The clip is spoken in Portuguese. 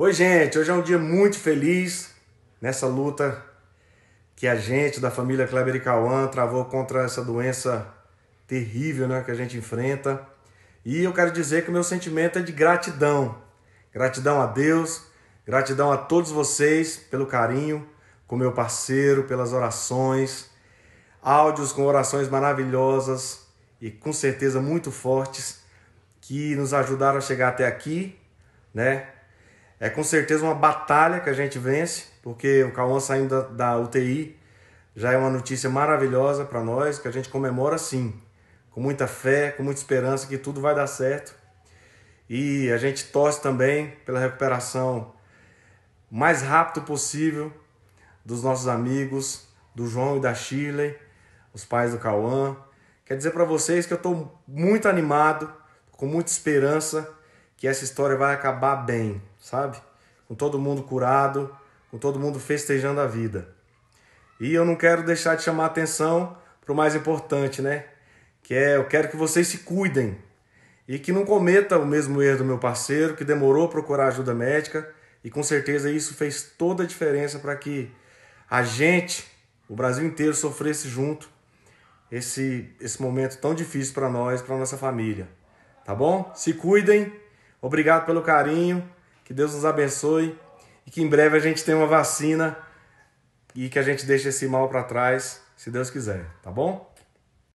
Oi, gente. Hoje é um dia muito feliz nessa luta que a gente da família Kleber e Cauã travou contra essa doença terrível né, que a gente enfrenta. E eu quero dizer que o meu sentimento é de gratidão. Gratidão a Deus, gratidão a todos vocês pelo carinho com meu parceiro, pelas orações. Áudios com orações maravilhosas e com certeza muito fortes que nos ajudaram a chegar até aqui, né? É com certeza uma batalha que a gente vence, porque o Cauã saindo da, da UTI já é uma notícia maravilhosa para nós, que a gente comemora sim, com muita fé, com muita esperança que tudo vai dar certo. E a gente torce também pela recuperação mais rápido possível dos nossos amigos, do João e da Shirley, os pais do Cauã. Quer dizer para vocês que eu estou muito animado, com muita esperança que essa história vai acabar bem sabe? Com todo mundo curado, com todo mundo festejando a vida. E eu não quero deixar de chamar a atenção para o mais importante, né? Que é, eu quero que vocês se cuidem e que não cometa o mesmo erro do meu parceiro, que demorou a procurar ajuda médica, e com certeza isso fez toda a diferença para que a gente, o Brasil inteiro, sofresse junto esse, esse momento tão difícil para nós, para nossa família. Tá bom? Se cuidem, obrigado pelo carinho. Que Deus nos abençoe e que em breve a gente tenha uma vacina e que a gente deixe esse mal para trás, se Deus quiser, tá bom?